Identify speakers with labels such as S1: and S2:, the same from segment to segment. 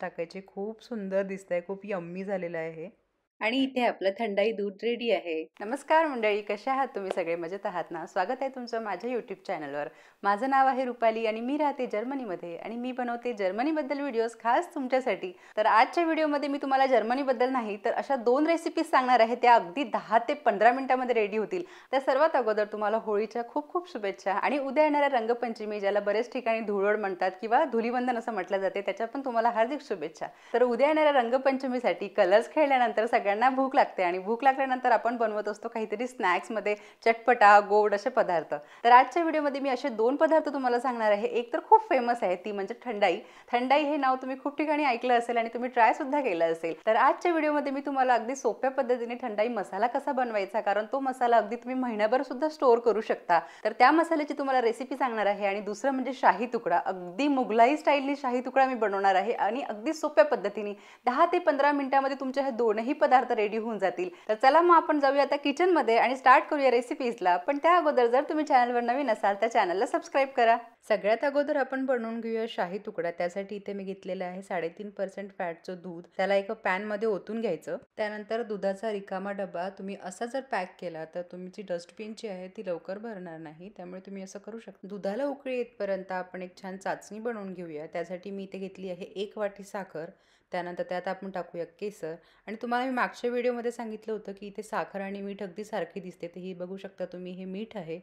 S1: टाकायचे खूप सुंदर दिसतंय खूप यम्मी झालेलं आहे हे आणि इथे आपलं थंडाई दूध रेडी आहे नमस्कार मंडळी कशा आहात तुम्ही सगळे मजेत आहात ना स्वागत आहे तुमचं माझ्या यूट्यूब चॅनलवर माझं नाव आहे रुपाली आणि मी राहते जर्मनीमध्ये आणि मी बनवते जर्मनीबद्दल व्हिडिओज खास तुमच्यासाठी तर आजच्या व्हिडिओमध्ये मी तुम्हाला जर्मनीबद्दल नाही तर अशा दोन रेसिपीज सांगणार आहे त्या अगदी दहा ते पंधरा मिनिटांमध्ये रेडी होतील त्या सर्वात अगोदर तुम्हाला होळीच्या खूप खूप शुभेच्छा आणि उद्या येणाऱ्या रंगपंचमी ज्याला बरेच ठिकाणी धुळवड म्हणतात किंवा धुलीवंदन असं म्हटलं जाते त्याच्या पण तुम्हाला हार्दिक शुभेच्छा तर उद्या येणाऱ्या रंगपंचमीसाठी कलर्स खेळल्यानंतर सगळ्या सगळ्यांना भूक लागते आणि भूक लागल्यानंतर आपण बनवत असतो काहीतरी स्नॅक्समध्ये चटपटा गोड असे पदार्थ तर आजच्या व्हिडिओमध्ये मी असे दोन पदार्थ तुम्हाला सांगणार आहे एक तर खूप फेमस आहे ती म्हणजे थंडाई थंडाई हे नाव तुम्ही खूप ठिकाणी ऐकलं असेल आणि तुम्ही ट्राय सुद्धा केलं असेल तर आजच्या व्हिडिओमध्ये मी तुम्हाला अगदी सोप्या पद्धतीने थंडाई मसाला कसा बनवायचा कारण तो मसाला अगदी तुम्ही महिन्याभर सुद्धा स्टोअर करू शकता तर त्या मसाल्याची तुम्हाला रेसिपी सांगणार आहे आणि दुसरं म्हणजे शाही तुकडा अगदी मुघलाई स्टाईलनी शाही तुकडा मी बनवणार आहे आणि अगदी सोप्या पद्धतीने दहा ते पंधरा मिनिटामध्ये तुमच्या हे दोनही पदार्थ पदार्थ रेडी होऊन जातील तर चला मग आपण जाऊया आता किचन मध्ये आणि स्टार्ट करूया रेसिपीजला पण त्या अगोदर जर तुम्ही चॅनलवर नवीन असाल तर चॅनलला सबस्क्राईब करा सगळ्यात अगोदर आपण बनवून घेऊया शाही तुकडा त्यासाठी इथे मी घेतलेला आहे साडेतीन पर्सेंट फॅटचं दूध त्याला एका मध्ये ओतून घ्यायचं त्यानंतर दुधाचा रिकामा डबा तुम्ही असा जर पॅक केला तर तुमची डस्टबिन जी आहे ती लवकर भरणार नाही त्यामुळे तुम्ही असं करू शकता दुधाला उकळी येतपर्यंत आपण एक छान चाचणी बनवून घेऊया त्यासाठी मी इथे घेतली आहे एक वाटी साखर त्यानंतर त्यात आपण टाकूया केसर आणि तुम्हाला मी मागच्या व्हिडिओमध्ये सांगितलं होतं की इथे साखर आणि मीठ अगदी सारखी दिसते ते ही बघू शकता तुम्ही हे मीठ आहे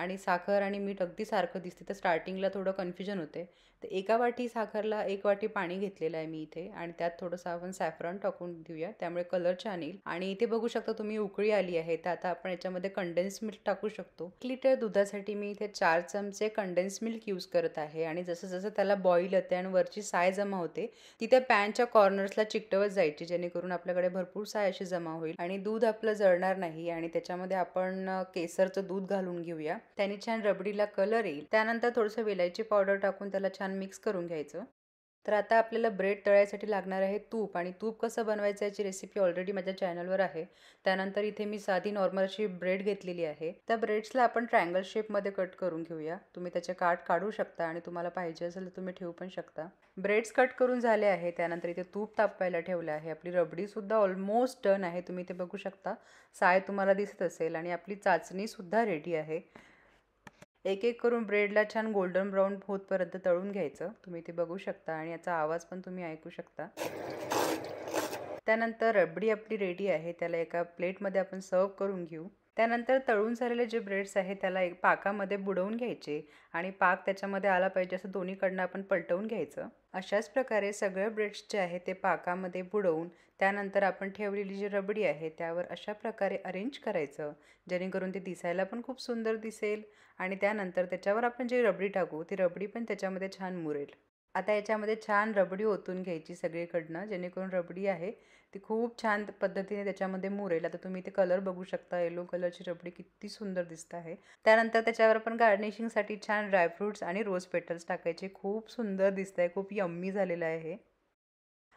S1: आणि साखर आणि मीठ अगदी सारखं दिसते तर स्टार्टिंगला थोडं कन्फ्युजन होते तर एका वाटी साखरला एक वाटी पाणी घेतलेलं आहे मी इथे आणि त्यात थोडंसं आपण सॅफरॉन टाकून देऊया त्यामुळे कलर छान येईल आणि इथे बघू शकता तुम्ही उकळी आली आहे तर आता आपण याच्यामध्ये कंडेन्स मिल्क टाकू शकतो एक लिटर दुधासाठी मी इथे चार चमचे कंडेन्स मिल्क यूज करत आहे आणि जसं जसं त्याला बॉईल होते आणि वरची साय जमा होते तिथे पॅनच्या कॉर्नर्सला चिकटवत जायची जेणेकरून आपल्याकडे भरपूर साय अशी जमा होईल आणि दूध आपलं जळणार नाही आणि त्याच्यामध्ये आपण केसरचं दूध घालून घेऊया त्याने छान रबडीला कलर येईल त्यानंतर थोडंसं वेलायची पावडर टाकून त्याला छान मिक्स करून घ्यायचं तर आता आपल्याला ब्रेड तळायसाठी लागणार आहे तूप आणि तूप कसं बनवायचं याची रेसिपी ऑलरेडी माझ्या चॅनलवर आहे त्यानंतर इथे मी साधी नॉर्मल अशी ब्रेड घेतलेली आहे त्या ब्रेड्सला आपण ट्रायंगल शेपमध्ये कट करून घेऊया तुम्ही त्याचे काट काढू शकता आणि तुम्हाला पाहिजे असेल तर तुम्ही ठेवू पण शकता ब्रेड्स कट करून झाले आहे त्यानंतर इथे तूप तापवायला ठेवलं आहे आपली रबडीसुद्धा ऑलमोस्ट डन आहे तुम्ही ते बघू शकता साय तुम्हाला दिसत असेल आणि आपली चाचणीसुद्धा रेडी आहे एक एक करून ब्रेडला छान गोल्डन ब्राऊन होतपर्यंत तळून घ्यायचं तुम्ही ते बघू शकता आणि याचा आवाज पण तुम्ही ऐकू शकता त्यानंतर रबडी आपली रेडी आहे त्याला एका प्लेटमध्ये आपण सर्व करून घेऊ त्यानंतर तळून झालेले जे ब्रेड्स आहे त्याला एक पाकामध्ये बुडवून घ्यायचे आणि पाक त्याच्यामध्ये आला पाहिजे असं दोन्हीकडनं आपण पलटवून घ्यायचं अशाच प्रकारे सगळे ब्रेड्स जे आहे ते पाकामध्ये बुडवून त्यानंतर आपण ठेवलेली जी रबडी आहे त्यावर अशा प्रकारे अरेंज करायचं जेणेकरून ते दिसायला पण खूप सुंदर दिसेल आणि त्यानंतर त्याच्यावर आपण जी रबडी टाकू ती रबडी पण त्याच्यामध्ये छान मुरेल आता याच्यामध्ये छान रबडी ओतून घ्यायची सगळीकडनं जेणेकरून रबडी आहे ती खूप छान पद्धतीने त्याच्यामध्ये मुरेल आता तुम्ही ते कलर बघू शकता येलो कलरची रबडी किती सुंदर दिसत आहे त्यानंतर त्याच्यावर पण गार्निशिंगसाठी छान ड्रायफ्रूट्स आणि रोज पेटल्स टाकायचे खूप सुंदर दिसत आहे खूप यम्मी झालेलं आहे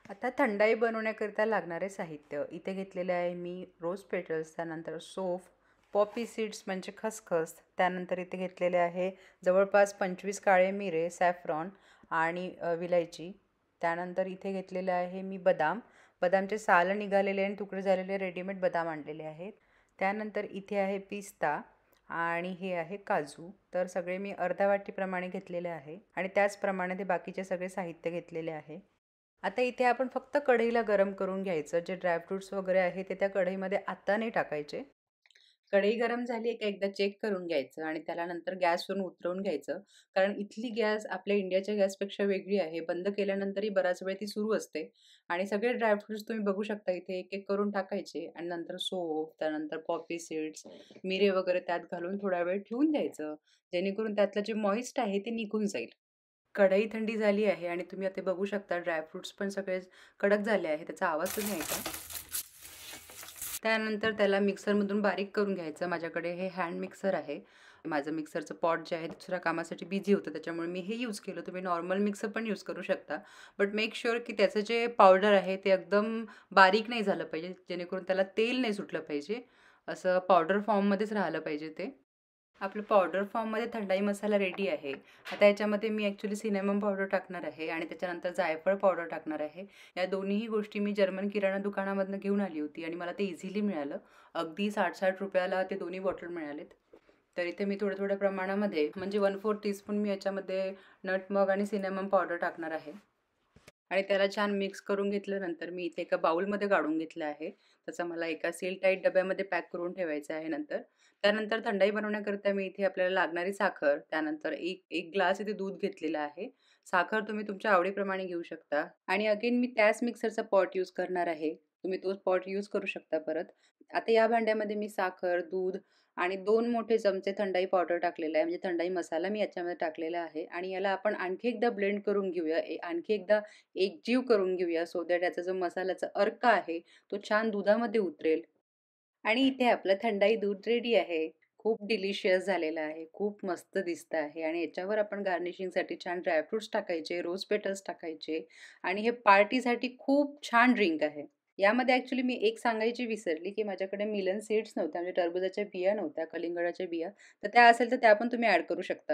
S1: आता थंडाई बनवण्याकरिता लागणारे साहित्य इथे घेतलेले आहे मी रोज पेटल्स त्यानंतर सोफ पॉपी सीड्स म्हणजे खसखस त्यानंतर इथे घेतलेले आहे जवळपास पंचवीस काळे मिरे सॅफ्रॉन आणि विलायची त्यानंतर इथे घेतलेलं आहे मी बदाम बदामचे साल निघालेले आणि तुकडे झालेले रेडीमेड बदाम आणलेले आहेत त्यानंतर इथे आहे पिस्ता आणि हे आहे काजू तर सगळे मी अर्धा वाटीप्रमाणे घेतलेले आहे आणि त्याचप्रमाणे ते बाकीचे सगळे साहित्य घेतलेले आहे आता इथे आपण फक्त कढईला गरम करून घ्यायचं जे ड्रायफ्रूट्स वगैरे आहे ते त्या कढईमध्ये आता नाही टाकायचे कढई गरम झाली का एकदा चेक करून घ्यायचं आणि त्याला नंतर गॅसवरून उतरवून घ्यायचं कारण इथली गॅस आपल्या इंडियाच्या गॅसपेक्षा वेगळी आहे बंद केल्यानंतरही बराच वेळ ती सुरू असते आणि सगळे ड्रायफ्रुट्स तुम्ही बघू शकता इथे एक एक करून टाकायचे आणि नंतर सोप त्यानंतर पॉपी सीड्स मिरे वगैरे त्यात घालून थोडा वेळ ठेवून द्यायचं जेणेकरून त्यातलं जे मॉइस्ट आहे ते निघून जाईल कढई थंडी झाली आहे आणि तुम्ही आता बघू शकता ड्रायफ्रुट्स पण सगळे कडक झाले आहे त्याचा आवाज तुम्ही ऐका त्यानंतर त्याला मिक्सरमधून बारीक करून घ्यायचं माझ्याकडे हे हँड मिक्सर आहे माझं मिक्सरचं पॉट जे आहे दुसऱ्या कामासाठी बिझी होतं त्याच्यामुळे मी हे यूज केलं तुम्ही नॉर्मल मिक्सर पण यूज करू शकता बट मेक शुअर की त्याचं जे पावडर आहे ते एकदम बारीक नाही झालं पाहिजे जेणेकरून त्याला तेल नाही सुटलं पाहिजे असं पावडर फॉर्ममध्येच राहिलं पाहिजे ते आपलं पावडर फॉर्ममध्ये थंडाई मसाला रेडी आहे आता याच्यामध्ये मी ॲक्च्युली सिनेमम पावडर टाकणार आहे आणि त्याच्यानंतर जायफळ पावडर टाकणार आहे या दोन्हीही गोष्टी मी जर्मन किराणा दुकानामधनं घेऊन आली होती आणि मला ते इझिली मिळालं अगदी साठ साठ रुपयाला ते दोन्ही बॉटल मिळालेत तर इथे मी थोड्या थोड्या प्रमाणामध्ये म्हणजे वन फोर टीस्पून मी याच्यामध्ये नट मग आणि सिनेमम पावडर टाकणार आहे आणि त्याला छान मिक्स करून घेतल्यानंतर मी इथे एका बाउलमध्ये काढून घेतलं आहे त्याचा मला एका सील टाईट डब्यामध्ये पॅक करून ठेवायचं आहे नंतर त्यानंतर थंडाई बनवण्याकरिता मी इथे आपल्याला लागणारी साखर त्यानंतर एक एक ग्लास इथे दूध घेतलेला आहे साखर तुम्ही तुमच्या आवडीप्रमाणे घेऊ शकता आणि अगेन मी त्याच मिक्सरचा पॉट यूज करणार आहे तुम्ही तोच पॉट यूज करू शकता परत आता या भांड्यामध्ये मी साखर दूध आणि दोन मोठे चमचे थंडाई पावडर टाकलेला आहे म्हणजे थंडाई मसाला मी याच्यामध्ये टाकलेला आहे आणि याला आपण आणखी एकदा ब्लेंड करून घेऊया आणखी एकदा एकजीव करून घेऊया सो दॅट याचा जो मसाल्याचा अर्क आहे तो छान दुधामध्ये उतरेल आणि इथे आपलं थंडाई दूध रेडी आहे खूप डिलिशियस झालेला आहे खूप मस्त दिसतं आहे आणि याच्यावर आपण गार्निशिंगसाठी छान ड्रायफ्रूट्स टाकायचे रोज पेटल्स टाकायचे आणि हे पार्टीसाठी खूप छान ड्रिंक आहे यामध्ये ॲक्च्युली मी एक सांगायची विसरली की माझ्याकडे मिलन सीड्स नव्हत्या म्हणजे टरबुजाच्या बिया नव्हत्या कलिंगडाच्या बिया तर त्या असेल तर त्या पण तुम्ही ॲड करू शकता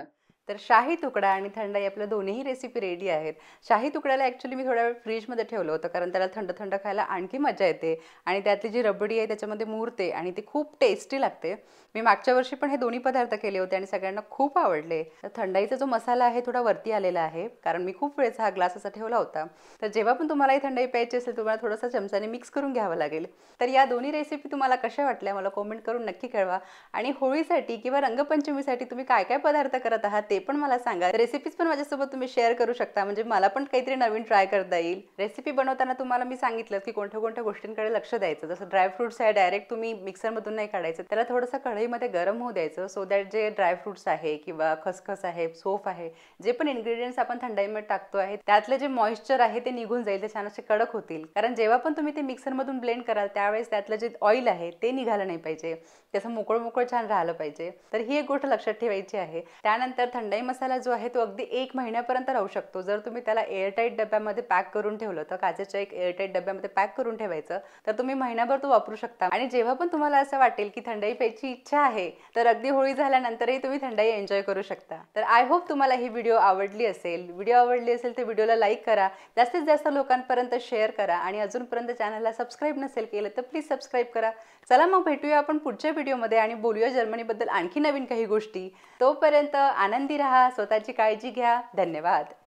S1: तर शाही तुकडा आणि थंडाई आपल्या दोन्हीही रेसिपी रेडी आहेत शाही तुकड्याला ॲक्च्युली मी थोड्या वेळ फ्रीजमध्ये ठेवलं होतं कारण त्याला थंड थंड खायला आणखी मजा येते आणि त्यातली जी रबडी आहे त्याच्यामध्ये मुरते आणि ती खूप टेस्टी लागते मी मागच्या वर्षी पण हे दोन्ही पदार्थ केले होते आणि सगळ्यांना खूप आवडले तर थंडाईचा जो मसाला आहे थोडा वरती आलेला आहे कारण मी खूप वेळेस हा ग्लास असा ठेवला होता तर जेव्हा पण तुम्हाला ही थंडाई प्यायची असेल तुम्हाला थोडासा चमचाने मिक्स करून घ्यावं लागेल तर या दोन्ही रेसिपी तुम्हाला कशा वाटल्या मला कॉमेंट करून नक्की कळवा आणि होळीसाठी किंवा रंगपंचमीसाठी तुम्ही काय काय पदार्थ करत आहात ते ते पण मला सांगा रेसिपीज पण माझ्यासोबत तुम्ही शेअर करू शकता म्हणजे मला पण काहीतरी नवीन ट्राय करता येईल रेसिपी बनवताना तुम्हाला मी सांगितलं की कोणत्या कोणत्या गोष्टींकडे लक्ष द्यायचं जसं ड्रायफ्रुट्स आहे डायरेक्ट तुम्ही मिक्सरमधून नाही काढायचं त्याला थोडंसं कढईमध्ये गरम होऊ द्यायचं सो दॅट जे ड्रायफ्रुट्स आहे किंवा खसखस आहे सोफ आहे जे पण इन्ग्रेडियंट्स आपण थंडाईमध्ये टाकतो आहे त्यातलं जे मॉइश्चर आहे ते निघून जाईल ते छान असे कडक होतील कारण जेव्हा पण तुम्ही ते मिक्सरमधून ब्लेंड कराल त्यावेळेस त्यातलं जे ऑइल आहे ते निघालं नाही पाहिजे त्याचं मोकळ मोकळं छान राहिलं पाहिजे तर ही एक गोष्ट लक्षात ठेवायची आहे त्यानंतर थंडाई मसाला जो आहे तो अगदी एक महिन्यापर्यंत राहू शकतो जर तुम्ही त्याला एअरटाईट डब्यामध्ये पॅक करून ठेवलं तर काचेच्या एक एअरटाईट डब्यामध्ये पॅक करून ठेवायचं तर तुम्ही महिनाभर तो वापरू शकता आणि जेव्हा पण तुम्हाला असं वाटेल की थंडाई प्यायची इच्छा आहे तर अगदी होळी झाल्यानंतरही तुम्ही थंडाई एन्जॉय करू शकता तर आय होप तुम्हाला ही व्हिडिओ आवडली असेल व्हिडिओ आवडली असेल तर व्हिडिओला लाईक करा जास्तीत जास्त लोकांपर्यंत शेअर करा आणि अजूनपर्यंत चॅनलला सबस्क्राईब नसेल केलं तर प्लीज सबस्क्राईब करा चला मग भेटूया आपण पुढच्या व्हिडिओमध्ये आणि बोलूया जर्मनीबद्दल आणखी नवीन काही गोष्टी तोपर्यंत आनंदी राहा स्वतःची काळजी घ्या धन्यवाद